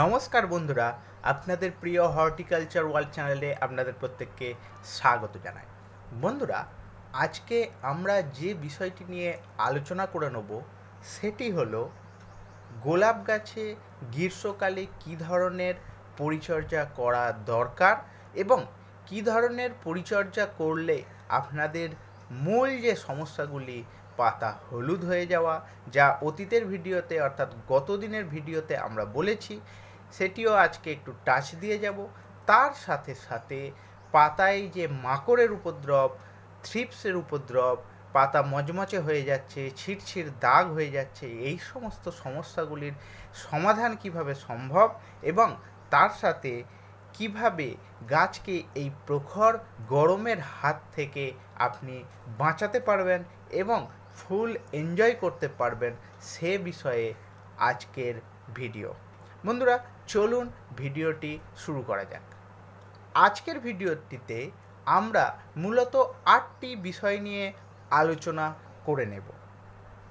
নমস্কার বন্ধুরা আপনাদের প্রিয় হর্টিকালচার ওয়ার্ল্ড চ্যানেলে আপনাদের প্রত্যেককে স্বাগত জানাই বন্ধুরা আজকে আমরা যে বিষয়টি নিয়ে আলোচনা করে নেব সেটি হলো গোলাপ গাছে গ্রীষ্মকালে কী ধরনের পরিচর্যা করা দরকার এবং কী ধরনের পরিচর্যা করলে আপনাদের মূল যে সমস্যাগুলি পাতা হলুদ হয়ে যাওয়া যা অতীতের ভিডিওতে অর্থাৎ গত দিনের ভিডিওতে আমরা বলেছি সেটিও আজকে একটু টাচ দিয়ে যাব তার সাথে সাথে পাতায় যে মাকড়ের উপদ্রব থ্রিপসের উপদ্রব পাতা মজমচে হয়ে যাচ্ছে ছিটছিট দাগ হয়ে যাচ্ছে এই সমস্ত সমস্যাগুলির সমাধান কিভাবে সম্ভব এবং তার সাথে কিভাবে গাছকে এই প্রখর গরমের হাত থেকে আপনি বাঁচাতে পারবেন এবং ফুল এনজয় করতে পারবেন সে বিষয়ে আজকের ভিডিও বন্ধুরা চলুন ভিডিওটি শুরু করা যাক আজকের ভিডিওটিতে আমরা মূলত আটটি বিষয় নিয়ে আলোচনা করে নেব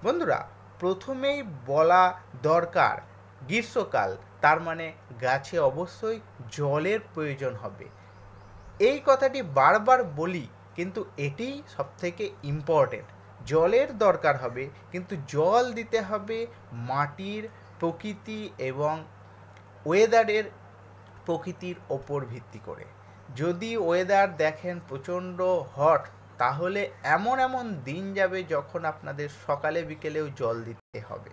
বন্ধুরা প্রথমেই বলা দরকার গ্রীষ্মকাল তার মানে গাছে অবশ্যই জলের প্রয়োজন হবে এই কথাটি বারবার বলি কিন্তু এটি সবথেকে ইম্পর্টেন্ট জলের দরকার হবে কিন্তু জল দিতে হবে মাটির প্রকৃতি এবং ওয়েদারের প্রকৃতির ওপর ভিত্তি করে যদি ওয়েদার দেখেন প্রচণ্ড হট তাহলে এমন এমন দিন যাবে যখন আপনাদের সকালে বিকেলেও জল দিতে হবে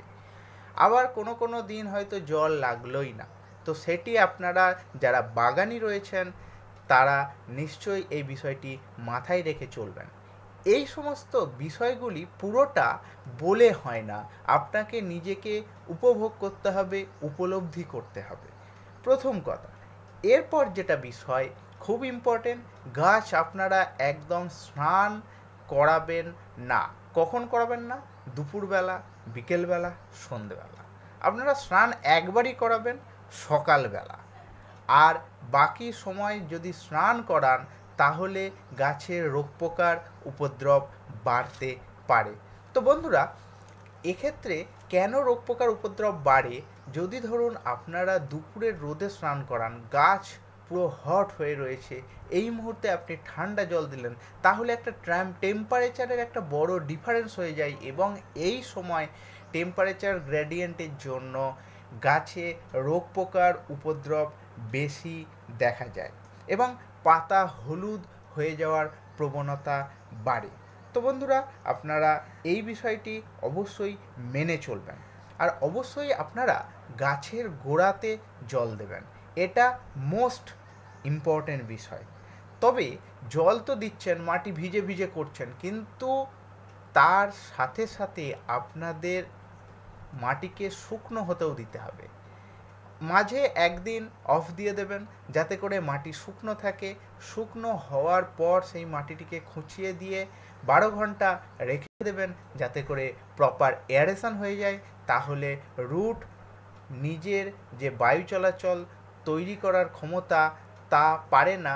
আবার কোনো কোনো দিন হয়তো জল লাগলোই না তো সেটি আপনারা যারা বাগানি রয়েছেন তারা নিশ্চয়ই এই বিষয়টি মাথায় রেখে চলবেন এই সমস্ত বিষয়গুলি পুরোটা বলে হয় না আপনাকে নিজেকে উপভোগ করতে হবে উপলব্ধি করতে হবে প্রথম কথা এরপর যেটা বিষয় খুব ইম্পর্টেন্ট গাছ আপনারা একদম স্নান করাবেন না কখন করাবেন না দুপুরবেলা বিকেলবেলা সন্ধেবেলা আপনারা স্নান একবারই করাবেন সকালবেলা আর বাকি সময় যদি স্নান করান তাহলে গাছের রোগপোকার উপদ্রব বাড়তে পারে তো বন্ধুরা এক্ষেত্রে কেন রোগপোকার উপদ্রব বাড়ে যদি ধরুন আপনারা দুপুরের রোদে স্নান করান গাছ পুরো হট হয়ে রয়েছে এই মুহূর্তে আপনি ঠান্ডা জল দিলেন তাহলে একটা ট্র্যাম টেম্পারেচারের একটা বড় ডিফারেন্স হয়ে যায় এবং এই সময় টেম্পারেচার গ্র্যাডিয়েন্টের জন্য গাছে রোগ পোকার উপদ্রব বেশি দেখা যায় এবং পাতা হলুদ হয়ে যাওয়ার প্রবণতা বাড়ে তো বন্ধুরা আপনারা এই বিষয়টি অবশ্যই মেনে চলবেন আর অবশ্যই আপনারা গাছের গোড়াতে জল দেবেন এটা মোস্ট ইম্পর্ট্যান্ট বিষয় তবে জল তো দিচ্ছেন মাটি ভিজে ভিজে করছেন কিন্তু তার সাথে সাথে আপনাদের মাটিকে শুকনো হতেও দিতে হবে মাঝে একদিন অফ দিয়ে দেবেন যাতে করে মাটি শুকনো থাকে শুকনো হওয়ার পর সেই মাটিটিকে খুঁচিয়ে দিয়ে বারো ঘন্টা রেখে দেবেন যাতে করে প্রপার এয়ারেশন হয়ে যায় তাহলে রুট নিজের যে বায়ু চলাচল তৈরি করার ক্ষমতা তা পারে না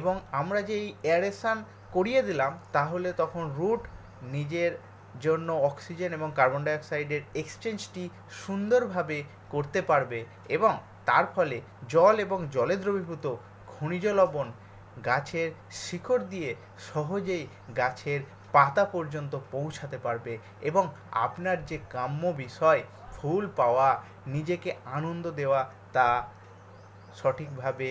এবং আমরা যে এই এয়ারেশান করিয়ে দিলাম তাহলে তখন রুট নিজের জন্য অক্সিজেন এবং কার্বন ডাইঅক্সাইডের এক্সচেঞ্জটি সুন্দরভাবে করতে পারবে এবং তার ফলে জল এবং জলে দ্রবীভূত খনিজ লবণ গাছের শিকড় দিয়ে সহজেই গাছের পাতা পর্যন্ত পৌঁছাতে পারবে এবং আপনার যে কাম্য বিষয় ফুল পাওয়া নিজেকে আনন্দ দেওয়া তা সঠিকভাবে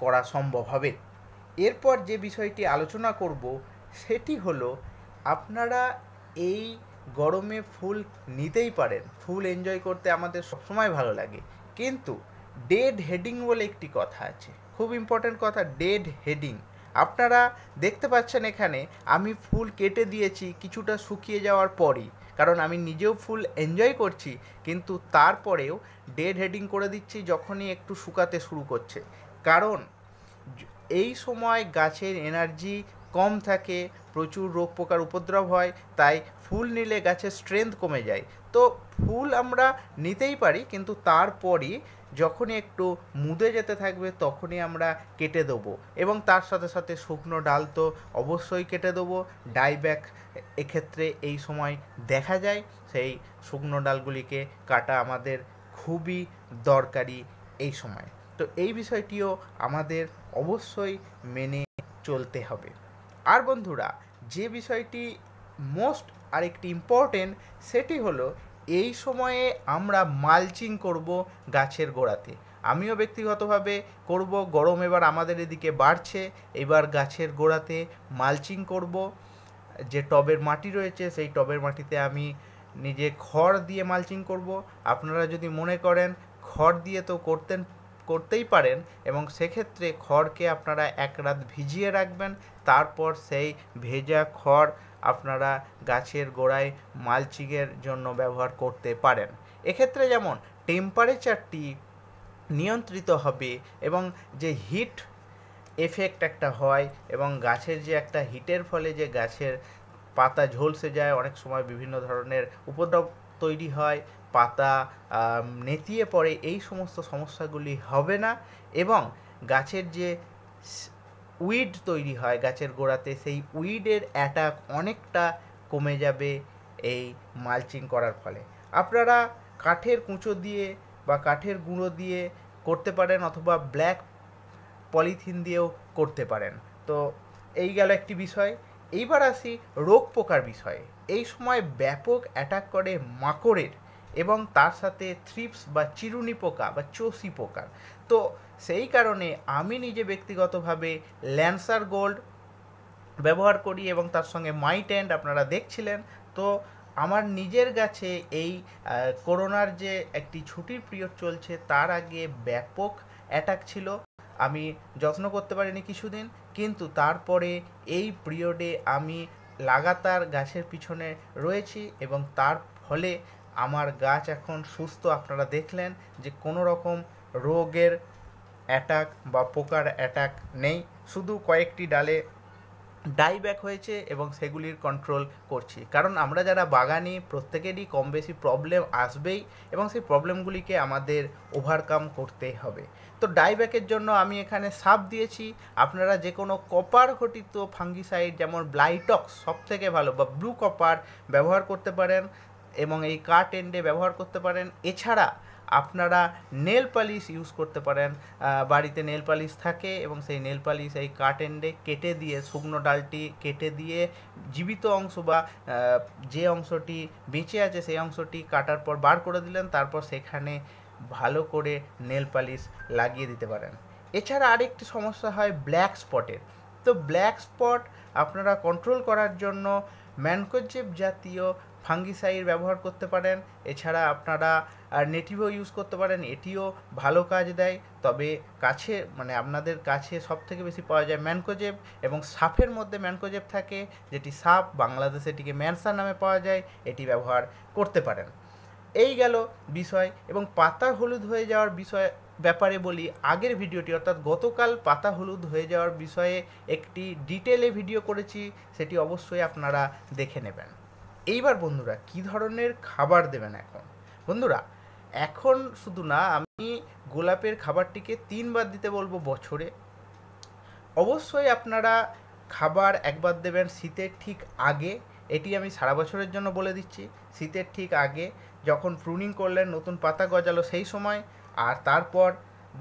করা সম্ভব হবে এরপর যে বিষয়টি আলোচনা করব সেটি হলো আপনারা এই গরমে ফুল নিতেই পারেন ফুল এনজয় করতে আমাদের সবসময় ভালো লাগে কিন্তু ডেড হেডিং বলে একটি কথা আছে খুব ইম্পর্ট্যান্ট কথা ডেড হেডিং আপনারা দেখতে পাচ্ছেন এখানে আমি ফুল কেটে দিয়েছি কিছুটা শুকিয়ে যাওয়ার পরই কারণ আমি নিজেও ফুল এনজয় করছি কিন্তু তারপরেও ডেড হেডিং করে দিচ্ছি যখনই একটু শুকাতে শুরু করছে কারণ এই সময় গাছের এনার্জি কম থাকে প্রচুর রোগ পোকার উপদ্রব হয় তাই ফুল নিলে গাছের স্ট্রেংথ কমে যায় তো ফুল আমরা নিতেই পারি কিন্তু তারপরই যখনই একটু মুদে যেতে থাকবে তখনই আমরা কেটে দেবো এবং তার সাথে সাথে শুকনো ডাল তো অবশ্যই কেটে দেবো ডাইব্যাক এক্ষেত্রে এই সময় দেখা যায় সেই শুকনো ডালগুলিকে কাটা আমাদের খুবই দরকারি এই সময় তো এই বিষয়টিও আমাদের অবশ্যই মেনে চলতে হবে আর বন্ধুরা যে বিষয়টি মোস্ট আরেকটি ইম্পর্টেন্ট সেটি হলো এই সময়ে আমরা মালচিং করব গাছের গোড়াতে আমিও ব্যক্তিগতভাবে করব গরম এবার আমাদের এদিকে বাড়ছে এবার গাছের গোড়াতে মালচিং করব যে টবের মাটি রয়েছে সেই টবের মাটিতে আমি নিজে খড় দিয়ে মালচিং করব আপনারা যদি মনে করেন খড় দিয়ে তো করতেন করতেই পারেন এবং সেক্ষেত্রে খড়কে আপনারা এক রাত ভিজিয়ে রাখবেন তারপর সেই ভেজা খড় আপনারা গাছের গোড়ায় মালচিংয়ের জন্য ব্যবহার করতে পারেন এক্ষেত্রে যেমন টেম্পারেচারটি নিয়ন্ত্রিত হবে এবং যে হিট এফেক্ট একটা হয় এবং গাছের যে একটা হিটের ফলে যে গাছের পাতা ঝলসে যায় অনেক সময় বিভিন্ন ধরনের উপদ্রব তৈরি হয় পাতা নেতিয়ে পড়ে এই সমস্ত সমস্যাগুলি হবে না এবং গাছের যে উইড তৈরি হয় গাছের গোড়াতে সেই উইডের অ্যাটাক অনেকটা কমে যাবে এই মালচিং করার ফলে আপনারা কাঠের কুঁচো দিয়ে বা কাঠের গুঁড়ো দিয়ে করতে পারেন অথবা ব্ল্যাক পলিথিন দিয়েও করতে পারেন তো এই গেল একটি বিষয় এইবার আসি রোগ পোকার বিষয়ে এই সময় ব্যাপক অ্যাটাক করে মাকড়ের এবং তার সাথে থ্রিপস বা চিরুনি পোকা বা চসি পোকা তো সেই কারণে আমি নিজে ব্যক্তিগতভাবে ল্যান্সার গোল্ড ব্যবহার করি এবং তার সঙ্গে মাই অ্যান্ড আপনারা দেখছিলেন তো আমার নিজের গাছে এই করোনার যে একটি ছুটির পিরিয়ড চলছে তার আগে ব্যাপক অ্যাটাক ছিল আমি যত্ন করতে পারিনি কিছুদিন কিন্তু তারপরে এই পিরিয়ডে আমি লাগাতার গাছের পিছনে রয়েছি এবং তার ফলে আমার গাছ এখন সুস্থ আপনারা দেখলেন যে কোনো রকম রোগের অ্যাটাক বা পোকার অ্যাটাক নেই শুধু কয়েকটি ডালে ডাইব্যাক হয়েছে এবং সেগুলির কন্ট্রোল করছি কারণ আমরা যারা বাগানি প্রত্যেকেরই কম বেশি প্রবলেম আসবেই এবং সেই প্রবলেমগুলিকে আমাদের ওভারকাম করতে হবে তো ডাইব্যাকের জন্য আমি এখানে সাপ দিয়েছি আপনারা যে কোনো কপার ঘটিত ফাঙ্গিসাইড যেমন ব্লাইটক্স থেকে ভালো বা ব্লু কপার ব্যবহার করতে পারেন এবং এই কাট এন্ডে ব্যবহার করতে পারেন এছাড়া আপনারা নেল পালিশ ইউজ করতে পারেন বাড়িতে নেল পালিশ থাকে এবং সেই নেল পালিশ এই কাট এন্ডে কেটে দিয়ে শুকনো ডালটি কেটে দিয়ে জীবিত অংশ বা যে অংশটি বেঁচে আছে সেই অংশটি কাটার পর বার করে দিলেন তারপর সেখানে ভালো করে নেল পালিশ লাগিয়ে দিতে পারেন এছাড়া আরেকটি সমস্যা হয় ব্ল্যাক স্পটের তো ব্ল্যাক স্পট আপনারা কন্ট্রোল করার জন্য ম্যানকোজেব জাতীয় ফাঙ্গিসাইড ব্যবহার করতে পারেন এছাড়া আপনারা নেটিভও ইউজ করতে পারেন এটিও ভালো কাজ দেয় তবে কাছে মানে আপনাদের কাছে সব থেকে বেশি পাওয়া যায় ম্যানকোজেব এবং সাপের মধ্যে ম্যানকোজেব থাকে যেটি সাপ বাংলাদেশে এটিকে ম্যানসার নামে পাওয়া যায় এটি ব্যবহার করতে পারেন এই গেল বিষয় এবং পাতা হলুদ হয়ে যাওয়ার বিষয় ব্যাপারে বলি আগের ভিডিওটি অর্থাৎ গতকাল পাতা হলুদ হয়ে যাওয়ার বিষয়ে একটি ডিটেলে ভিডিও করেছি সেটি অবশ্যই আপনারা দেখে নেবেন এইবার বন্ধুরা কি ধরনের খাবার দেবেন এখন বন্ধুরা এখন শুধু না আমি গোলাপের খাবারটিকে তিনবার দিতে বলবো বছরে অবশ্যই আপনারা খাবার একবার দেবেন শীতের ঠিক আগে এটি আমি সারা বছরের জন্য বলে দিচ্ছি শীতের ঠিক আগে যখন প্রুনিং করলেন নতুন পাতা গজালো সেই সময় আর তারপর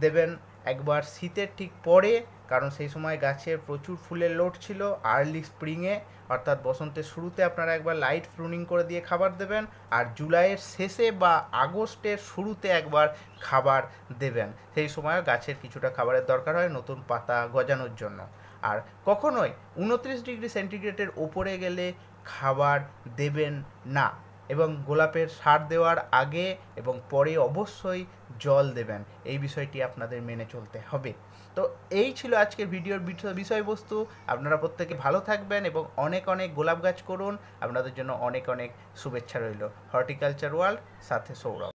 দেবেন একবার শীতের ঠিক পরে কারণ সেই সময় গাছের প্রচুর ফুলের লোড ছিল আর্লি স্প্রিংয়ে অর্থাৎ বসন্তের শুরুতে আপনারা একবার লাইট প্রুনিং করে দিয়ে খাবার দেবেন আর জুলাইয়ের শেষে বা আগস্টের শুরুতে একবার খাবার দেবেন সেই সময় গাছের কিছুটা খাবারের দরকার হয় নতুন পাতা গজানোর জন্য আর কখনোই উনত্রিশ ডিগ্রি সেন্টিগ্রেডের ওপরে গেলে খাবার দেবেন না এবং গোলাপের সার দেওয়ার আগে এবং পরে অবশ্যই জল দেবেন এই বিষয়টি আপনাদের মেনে চলতে হবে তো এই ছিল আজকের ভিডিওর বিষয়বস্তু আপনারা প্রত্যেকে ভালো থাকবেন এবং অনেক অনেক গোলাপ গাছ করুন আপনাদের জন্য অনেক অনেক শুভেচ্ছা রইল হর্টিকালচার ওয়ার্ল্ড সাথে সৌরভ